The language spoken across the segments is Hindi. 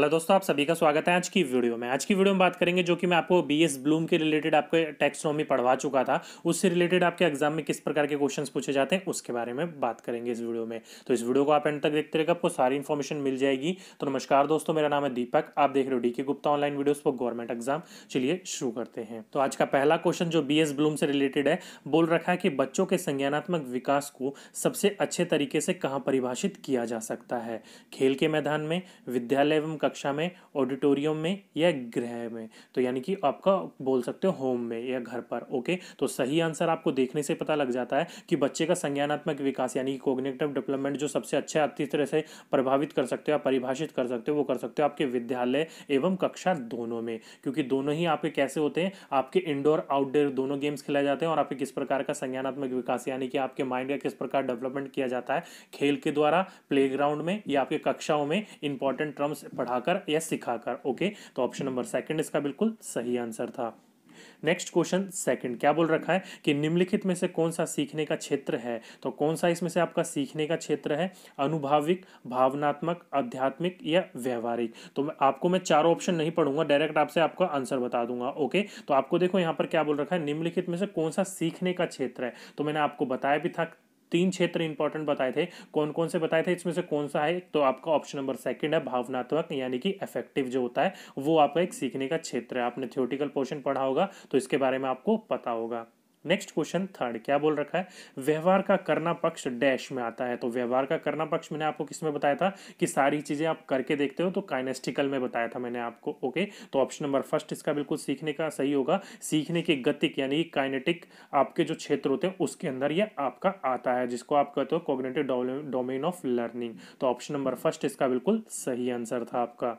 हेलो दोस्तों आप सभी का स्वागत है आज की वीडियो में आज की वीडियो में बात करेंगे जो कि मैं आपको बी एस ब्लूम के रिलेटेड आपको टैक्सोनॉमी पढ़वा चुका था उससे रिलेटेड आपके एग्जाम में किस प्रकार के क्वेश्चंस पूछे जाते हैं उसके बारे में बात करेंगे इस वीडियो में तो इस वीडियो को आप एंड तक देखते रहेगा आपको सारी इन्फॉर्मेशन मिल जाएगी तो नमस्कार दोस्तों मेरा नाम है दीपक आप देख रहे हो D K Gupta online videos for government exam चलिए शुरू करते हैं तो आज का पहला क्वेश्चन जो बी एस ब्लूम से रिलेटेड है बोल रखा है कि बच्चों के संज्ञानात्मक विकास को सबसे अच्छे तरीके से कहाँ परिभाषित किया जा सकता है खेल के मैदान में विद्यालय एवं कक्षा में ऑडिटोरियम में या गृह में तो यानी कि आपका बोल सकते हो होम में या घर पर ओके तो सही आंसर आपको देखने से पता लग जाता है कि बच्चे का संज्ञानात्मक विकास यानी कि कोग्नेटिव डेवलपमेंट जो सबसे अच्छा अच्छी तरह से प्रभावित कर सकते हो या परिभाषित कर सकते हो वो कर सकते हो आपके विद्यालय एवं कक्षा दोनों में क्योंकि दोनों ही आपके कैसे होते हैं आपके इंडोर आउटडोर दोनों गेम्स खिलाए जाते हैं और आपके किस प्रकार का संज्ञानात्मक विकास यानी कि आपके माइंड का किस प्रकार डेवलपमेंट किया जाता है खेल के द्वारा प्ले में या आपके कक्षाओं में इंपॉर्टेंट टर्म्स पढ़ा पढ़ाकर या सिखाकर ओके तो ऑप्शन नंबर सेकंड इसका बिल्कुल सही आंसर था नेक्स्ट क्वेश्चन सेकंड क्या बोल रखा है कि निम्नलिखित में से कौन सा सीखने का क्षेत्र है तो कौन सा इसमें से आपका सीखने का क्षेत्र है अनुभाविक भावनात्मक आध्यात्मिक या व्यवहारिक तो मैं आपको मैं चार ऑप्शन नहीं पढ़ूंगा डायरेक्ट आपसे आपका आंसर बता दूंगा ओके तो आपको देखो यहां पर क्या बोल रखा है निम्नलिखित में से कौन सा सीखने का क्षेत्र है तो मैंने आपको बताया भी था तीन क्षेत्र इंपॉर्टेंट बताए थे कौन कौन से बताए थे इसमें से कौन सा है तो आपका ऑप्शन नंबर सेकंड है भावनात्मक यानी कि इफेक्टिव जो होता है वो आपका एक सीखने का क्षेत्र है आपने थियोटिकल पोर्शन पढ़ा होगा तो इसके बारे में आपको पता होगा नेक्स्ट क्वेश्चन थर्ड क्या बोल रखा है व्यवहार का करना पक्ष डैश में आता है तो व्यवहार का करना पक्ष मैंने आपको किसमें बताया था कि सारी चीज़ें आप करके देखते हो तो काइनेस्टिकल में बताया था मैंने आपको ओके तो ऑप्शन नंबर फर्स्ट इसका बिल्कुल सीखने का सही होगा सीखने की गतिक यानी काइनेटिक आपके जो क्षेत्र होते हैं उसके अंदर यह आपका आता है जिसको आप कहते हो कॉग्नेटिव डोमेन ऑफ लर्निंग तो ऑप्शन नंबर फर्स्ट इसका बिल्कुल सही आंसर था आपका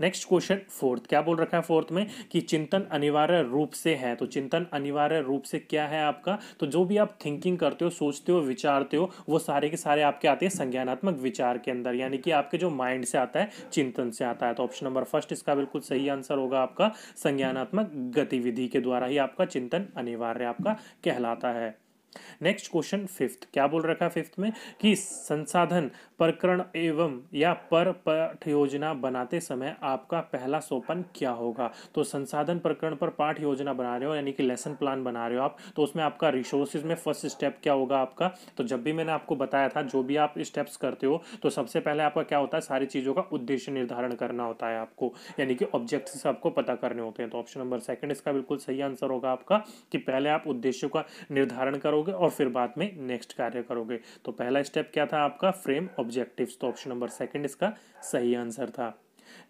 नेक्स्ट क्वेश्चन फोर्थ क्या बोल रखा है फोर्थ में कि चिंतन अनिवार्य रूप से है तो चिंतन अनिवार्य रूप से क्या है आपका तो जो भी आप थिंकिंग करते हो सोचते हो विचारते हो वो सारे के सारे आपके आते हैं संज्ञानात्मक विचार के अंदर यानी कि आपके जो माइंड से आता है चिंतन से आता है तो ऑप्शन नंबर फर्स्ट इसका बिल्कुल सही आंसर होगा आपका संज्ञानात्मक गतिविधि के द्वारा ही आपका चिंतन अनिवार्य आपका कहलाता है नेक्स्ट क्वेश्चन फिफ्थ क्या बोल रखा है फिफ्थ में कि संसाधन प्रकरण एवं या पर पाठ योजना बनाते समय आपका पहला सोपन क्या होगा तो संसाधन प्रकरण पर पाठ योजना बना रहे हो यानी कि लेसन प्लान बना रहे हो आप तो उसमें आपका रिसोर्सेज में फर्स्ट स्टेप क्या होगा आपका तो जब भी मैंने आपको बताया था जो भी आप स्टेप्स करते हो तो सबसे पहले आपका क्या होता है सारी चीज़ों का उद्देश्य निर्धारण करना होता है आपको यानी कि ऑब्जेक्ट्स आपको पता करने होते हैं तो ऑप्शन नंबर सेकेंड इसका बिल्कुल सही आंसर होगा आपका कि पहले आप उद्देश्यों का निर्धारण करोगे करोगे और फिर बाद में नेक्स्ट कार्य करोगे तो पहला स्टेप क्या था आपका फ्रेम ऑब्जेक्टिव तो ऑप्शन नंबर सेकेंड इसका सही आंसर था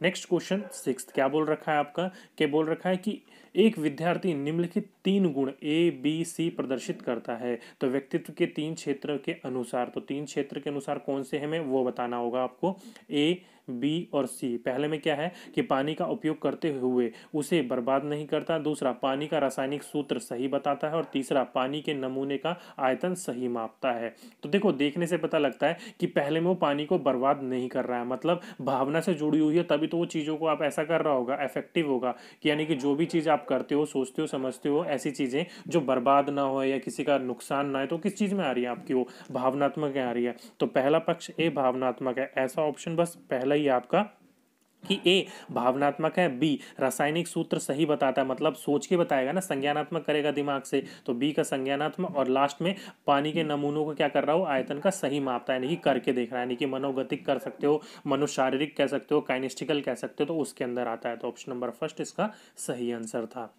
नेक्स्ट क्वेश्चन सिक्स क्या बोल रखा है आपका क्या बोल रखा है कि एक विद्यार्थी निम्नलिखित तीन गुण ए बी सी प्रदर्शित करता है तो व्यक्तित्व के तीन क्षेत्र के अनुसार तो तीन क्षेत्र के अनुसार कौन से हमें वो बताना होगा आपको ए बी और सी पहले में क्या है कि पानी का उपयोग करते हुए उसे बर्बाद नहीं करता दूसरा पानी का रासायनिक सूत्र सही बताता है और तीसरा पानी के नमूने का आयतन सही मापता है तो देखो देखने से पता लगता है कि पहले में वो पानी को बर्बाद नहीं कर रहा है मतलब भावना से जुड़ी हुई है तभी तो वो चीज़ों को आप ऐसा कर रहा होगा इफेक्टिव होगा कि यानी कि जो भी चीज़ आप करते हो सोचते हो समझते हो ऐसी चीज़ें जो बर्बाद ना हो या किसी का नुकसान ना हो तो किस चीज़ में आ रही है आपकी वो भावनात्मक आ रही है तो पहला पक्ष ए भावनात्मक है ऐसा ऑप्शन बस पहला वाला ही आपका कि ए भावनात्मक है बी रासायनिक सूत्र सही बताता है मतलब सोच के बताएगा ना संज्ञानात्मक करेगा दिमाग से तो बी का संज्ञानात्मक और लास्ट में पानी के नमूनों को क्या कर रहा हो आयतन का सही मापता है यानी कि करके देख रहा है यानी कि मनोगतिक कर सकते हो मनोशारीरिक कह सकते हो काइनेस्टिकल कह सकते हो तो उसके अंदर आता है तो ऑप्शन नंबर फर्स्ट इसका सही आंसर था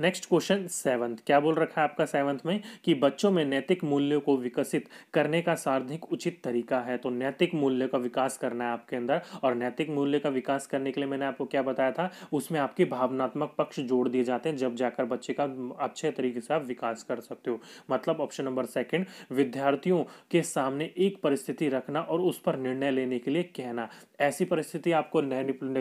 नेक्स्ट क्वेश्चन सेवंथ क्या बोल रखा है आपका सेवंथ में कि बच्चों में नैतिक मूल्यों को विकसित करने का सर्वाधिक उचित तरीका है तो नैतिक मूल्य का विकास करना है आपके अंदर और नैतिक मूल्य का विकास करने के लिए मैंने आपको क्या बताया था उसमें आपके भावनात्मक पक्ष जोड़ दिए जाते हैं जब जाकर बच्चे का अच्छे तरीके से आप विकास कर सकते हो मतलब ऑप्शन नंबर सेकेंड विद्यार्थियों के सामने एक परिस्थिति रखना और उस पर निर्णय लेने के लिए कहना ऐसी परिस्थिति आपको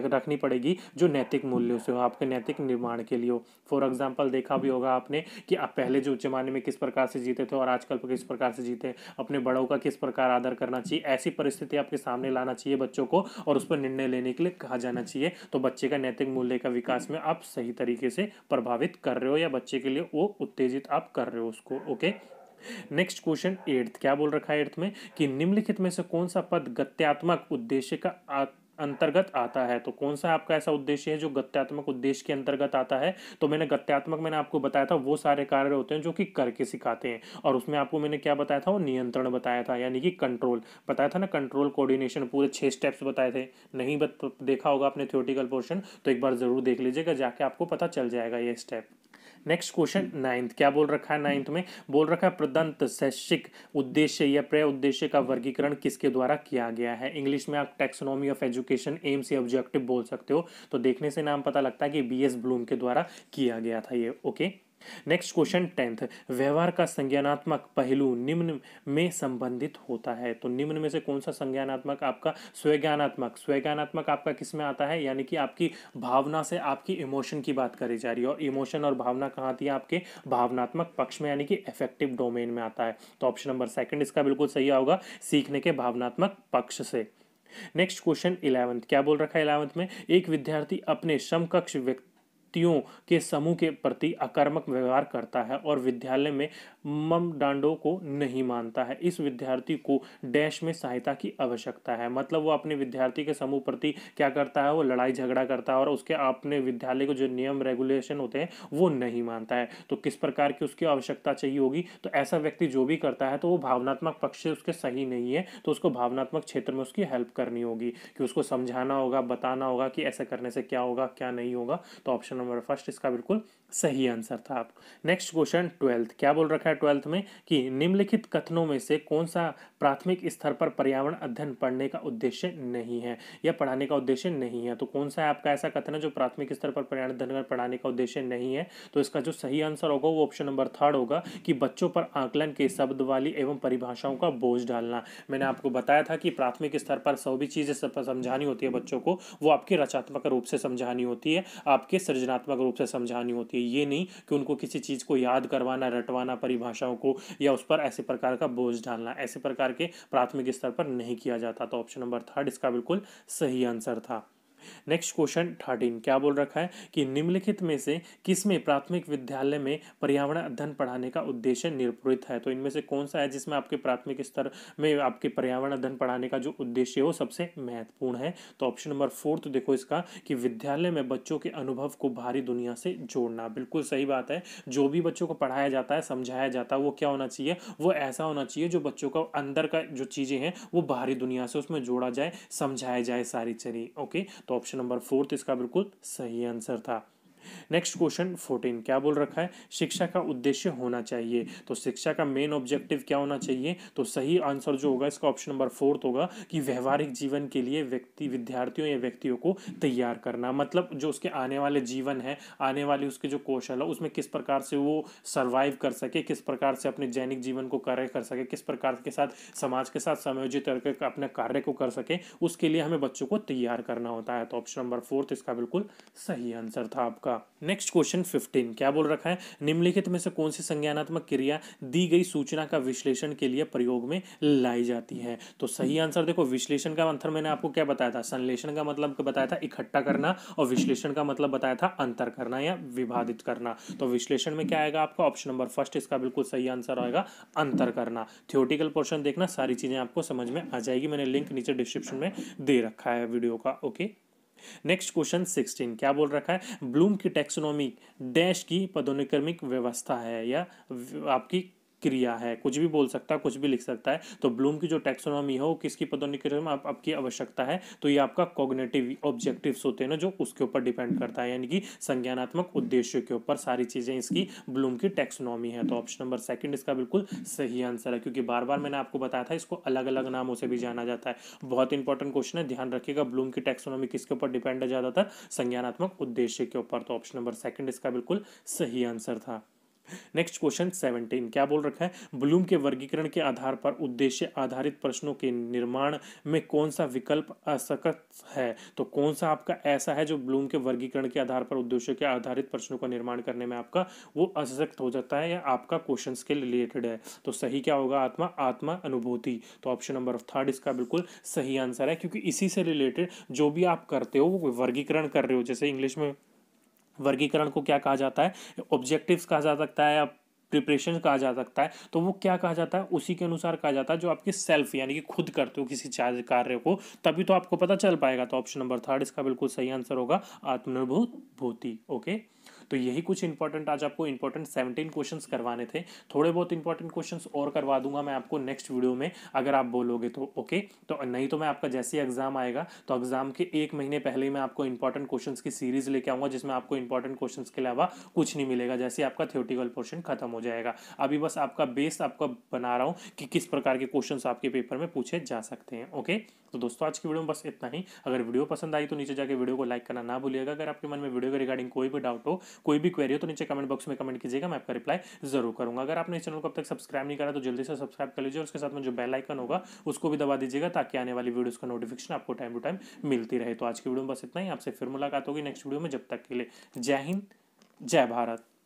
रखनी पड़ेगी जो नैतिक मूल्यों से हो आपके नैतिक निर्माण के लिए हो फॉर एग्जाम्पल देखा भी होगा आपने कि आप पहले जो जमाने में किस प्रकार से जीते थे और आजकल किस प्रकार से जीते हैं अपने बड़ों का किस प्रकार आदर करना चाहिए ऐसी परिस्थिति आपके सामने लाना चाहिए बच्चों को और उस पर निर्णय लेने के लिए कहा जाना चाहिए तो बच्चे का नैतिक मूल्य का विकास में आप सही तरीके से प्रभावित कर रहे हो या बच्चे के लिए वो उत्तेजित आप कर रहे हो उसको ओके नेक्स्ट क्वेश्चन एट्थ क्या बोल रखा है एट्थ में कि निम्नलिखित में से कौन सा पद गत्यात्मक उद्देश्य का अंतर्गत आता है तो कौन सा आपका ऐसा उद्देश्य है जो गत्यात्मक उद्देश्य के अंतर्गत आता है तो मैंने गत्यात्मक मैंने आपको बताया था वो सारे कार्य होते हैं जो कि करके सिखाते हैं और उसमें आपको मैंने क्या बताया था वो नियंत्रण बताया था यानी कि कंट्रोल बताया था ना कंट्रोल कोऑर्डिनेशन पूरे छह स्टेप्स बताए थे नहीं बत, देखा होगा आपने थियोटिकल पोर्शन तो एक बार ज़रूर देख लीजिएगा जाके आपको पता चल जाएगा ये स्टेप नेक्स्ट क्वेश्चन नाइन्थ क्या बोल रखा है नाइन्थ में बोल रखा है प्रदंत शैक्षिक उद्देश्य या प्रय उद्देश्य का वर्गीकरण किसके द्वारा किया गया है इंग्लिश में आप टेक्सोनॉमी ऑफ एजुकेशन एम्स या ऑब्जेक्टिव बोल सकते हो तो देखने से नाम पता लगता है कि बी एस ब्लूम के द्वारा किया गया था ये okay okay? Next question tenth व्यवहार का संज्ञानात्मक पहलू निम्न में संबंधित होता है तो निम्न में से कौन सा संज्ञानात्मक आपका स्वज्ञानात्मक स्वज्ञानात्मक आपका किस में आता है यानी कि आपकी भावना से आपकी इमोशन की बात करी जा रही है और इमोशन और भावना कहाँ आती है आपके भावनात्मक पक्ष में यानी कि इफेक्टिव डोमेन में आता है तो ऑप्शन नंबर सेकंड इसका बिल्कुल सही होगा सीखने के भावनात्मक पक्ष से नेक्स्ट क्वेश्चन इलेवंथ क्या बोल रखा है इलेवंथ में एक विद्यार्थी अपने समकक्ष व्यक्ति व्यक्तियों के समूह के प्रति आक्रामक व्यवहार करता है और विद्यालय में मम डांडो को नहीं मानता है इस विद्यार्थी को डैश में सहायता की आवश्यकता है मतलब वो अपने विद्यार्थी के समूह प्रति क्या करता है वो लड़ाई झगड़ा करता है और उसके अपने विद्यालय के जो नियम रेगुलेशन होते हैं वो नहीं मानता है तो किस प्रकार की उसकी आवश्यकता चाहिए होगी तो ऐसा व्यक्ति जो भी करता है तो वो भावनात्मक पक्ष से उसके सही नहीं है तो उसको भावनात्मक क्षेत्र में उसकी हेल्प करनी होगी कि उसको समझाना होगा बताना होगा कि ऐसा करने से क्या होगा क्या नहीं होगा तो ऑप्शन नंबर फर्स्ट इसका बिल्कुल सही आंसर था आप नेक्स्ट क्वेश्चन ट्वेल्थ क्या बोल रखा है ट्वेल्थ में कि निम्नलिखित कथनों में से कौन सा प्राथमिक स्तर पर पर्यावरण अध्ययन पढ़ने का उद्देश्य नहीं है या पढ़ाने का उद्देश्य नहीं है तो कौन सा है आपका ऐसा कथन है जो प्राथमिक स्तर पर पर्यावरण अध्ययन पढ़ाने का उद्देश्य नहीं है तो इसका जो सही आंसर होगा वो ऑप्शन नंबर थर्ड होगा कि बच्चों पर आकलन के शब्द वाली एवं परिभाषाओं का बोझ डालना मैंने आपको बताया था कि प्राथमिक स्तर पर सौ भी चीज़ें समझानी होती है बच्चों को वो आपके रचनात्मक रूप से समझानी होती है आपके सृजनात्मक रूप से समझानी होती है ये नहीं कि उनको किसी चीज़ को याद करवाना रटवाना परिभाषा भाषाओं को या उस पर ऐसे प्रकार का बोझ डालना ऐसे प्रकार के प्राथमिक स्तर पर नहीं किया जाता तो ऑप्शन नंबर थर्ड इसका बिल्कुल सही आंसर था नेक्स्ट क्वेश्चन थर्टीन क्या बोल रखा है कि निम्नलिखित में से किस में प्राथमिक विद्यालय में पर्यावरण अध्ययन पढ़ाने का उद्देश्य निरूपित है तो इनमें से कौन सा है जिसमें आपके प्राथमिक स्तर में आपके पर्यावरण अध्ययन पढ़ाने का जो उद्देश्य है वो सबसे महत्वपूर्ण है तो ऑप्शन नंबर फोर्थ तो देखो इसका कि विद्यालय में बच्चों के अनुभव को भारी दुनिया से जोड़ना बिल्कुल सही बात है जो भी बच्चों को पढ़ाया जाता है समझाया जाता है वो क्या होना चाहिए वो ऐसा होना चाहिए जो बच्चों का अंदर का जो चीज़ें हैं वो बाहरी दुनिया से उसमें जोड़ा जाए समझाया जाए सारी चीज़ें ओके तो ऑप्शन नंबर फोर्थ इसका बिल्कुल सही आंसर था नेक्स्ट क्वेश्चन फोर्टीन क्या बोल रखा है शिक्षा का उद्देश्य होना चाहिए तो शिक्षा का मेन ऑब्जेक्टिव क्या होना चाहिए तो सही आंसर जो होगा इसका ऑप्शन नंबर फोर्थ होगा कि व्यवहारिक जीवन के लिए व्यक्ति विद्यार्थियों या व्यक्तियों को तैयार करना मतलब जो उसके आने वाले जीवन है आने वाले उसके जो कौशल है उसमें किस प्रकार से वो सर्वाइव कर सके किस प्रकार से अपने दैनिक जीवन को कार्य कर सके किस प्रकार के साथ समाज के साथ समयोजित करके अपने कार्य को कर सके उसके लिए हमें बच्चों को तैयार करना होता है तो ऑप्शन नंबर फोर्थ इसका बिल्कुल सही आंसर था आपका होगा नेक्स्ट क्वेश्चन फिफ्टीन क्या बोल रखा है निम्नलिखित में से कौन सी संज्ञानात्मक क्रिया दी गई सूचना का विश्लेषण के लिए प्रयोग में लाई जाती है तो सही आंसर हम्म। देखो विश्लेषण का अंतर मैंने आपको क्या बताया था संश्लेषण का मतलब बताया था इकट्ठा करना और विश्लेषण का मतलब बताया था अंतर करना या विभाजित करना तो विश्लेषण में क्या आएगा आपका ऑप्शन नंबर फर्स्ट इसका बिल्कुल सही आंसर आएगा अंतर करना थियोटिकल पोर्शन देखना सारी चीजें आपको समझ में आ जाएगी मैंने लिंक नीचे डिस्क्रिप्शन में दे रखा है वीडियो का okay okay? Next question sixteen क्या बोल रखा है ब्लूम की टेक्सोनॉमी डैश की पदोनिक्रमिक व्यवस्था है या आपकी क्रिया है कुछ भी बोल सकता है कुछ भी लिख सकता है तो ब्लूम की जो टैक्सोनॉमी है वो किसकी पदोन्निकरण आप, आपकी आवश्यकता है तो ये आपका कॉग्नेटिव ऑब्जेक्टिव्स होते हैं ना जो उसके ऊपर डिपेंड करता है यानी कि संज्ञानात्मक उद्देश्यों के ऊपर सारी चीज़ें इसकी ब्लूम की टैक्सोनॉमी है तो ऑप्शन नंबर सेकंड इसका बिल्कुल सही आंसर है क्योंकि बार बार मैंने आपको बताया था इसको अलग अलग नामों से भी जाना जाता है बहुत इंपॉर्टेंट क्वेश्चन है ध्यान रखिएगा ब्लूम की टैक्सोनॉमी किसके ऊपर डिपेंड है ज़्यादातर संज्ञानात्मक उद्देश्य के ऊपर तो ऑप्शन नंबर सेकेंड इसका बिल्कुल सही आंसर था नेक्स्ट क्वेश्चन सेवनटीन क्या बोल रखा है ब्लूम के वर्गीकरण के आधार पर उद्देश्य आधारित प्रश्नों के निर्माण में कौन सा विकल्प असकत है तो कौन सा आपका ऐसा है जो ब्लूम के वर्गीकरण के आधार पर उद्देश्य के आधारित प्रश्नों का निर्माण करने में आपका वो असक्त हो जाता है या आपका क्वेश्चन के रिलेटेड है तो सही क्या होगा आत्मा आत्मा अनुभूति तो ऑप्शन नंबर थर्ड इसका बिल्कुल सही आंसर है क्योंकि इसी से रिलेटेड जो भी आप करते हो वो वर्गीकरण कर रहे हो जैसे इंग्लिश में वर्गीकरण को क्या कहा जाता है ऑब्जेक्टिव्स कहा जा सकता है प्रिपरेशन कहा जा सकता है तो वो क्या कहा जाता है उसी के अनुसार कहा जाता है जो आपकी सेल्फ यानी कि खुद करते हो किसी कार्य को तभी तो आपको पता चल पाएगा तो ऑप्शन नंबर थर्ड इसका बिल्कुल सही आंसर होगा आत्मनिर्भूत भूति ओके तो यही कुछ इंपॉर्टेंट आज आपको इंपॉर्टेंट सेवनटीन क्वेश्चन करवाने थे थोड़े बहुत इंपॉर्टेंट क्वेश्चन और करवा दूंगा मैं आपको नेक्स्ट वीडियो में अगर आप बोलोगे तो ओके तो नहीं तो मैं आपका जैसे ही एग्जाम आएगा तो एग्जाम के एक महीने पहले ही मैं आपको इंपॉर्टेंट क्वेश्चन की सीरीज लेके आऊंगा जिसमें आपको इंपॉर्टेंट क्वेश्चन के अलावा कुछ नहीं मिलेगा जैसे आपका थियोटिकल पोर्शन खत्म हो जाएगा अभी बस आपका बेस आपका बना रहा हूँ कि किस प्रकार के क्वेश्चन आपके पेपर में पूछे जा सकते हैं ओके तो दोस्तों आज की वीडियो में बस इतना ही अगर वीडियो पसंद आई तो नीचे जाके वीडियो को लाइक करना ना भूलिएगा अगर आपके मन में वीडियो के रिगार्डिंग कोई भी डाउट हो कोई भी क्वेरी हो तो नीचे कमेंट बॉक्स में कमेंट कीजिएगा मैं आपका रिप्लाई जरूर करूंगा अगर आपने इस चैनल को अब तक सब्सक्राइब नहीं करा तो जल्दी से सब्सक्राइब कर लीजिए उसके साथ में जो बेल आइकन होगा उसको भी दबा दीजिएगा ताकि आने वाली वीडियो का नोटिफिकेशन आपको टाइम टू टाइम मिलती रहे तो आज की वीडियो में बस इतना ही आपसे फिर मुलाकात होगी नेक्स्ट वीडियो में जब तक के लिए जय हिंद जय भारत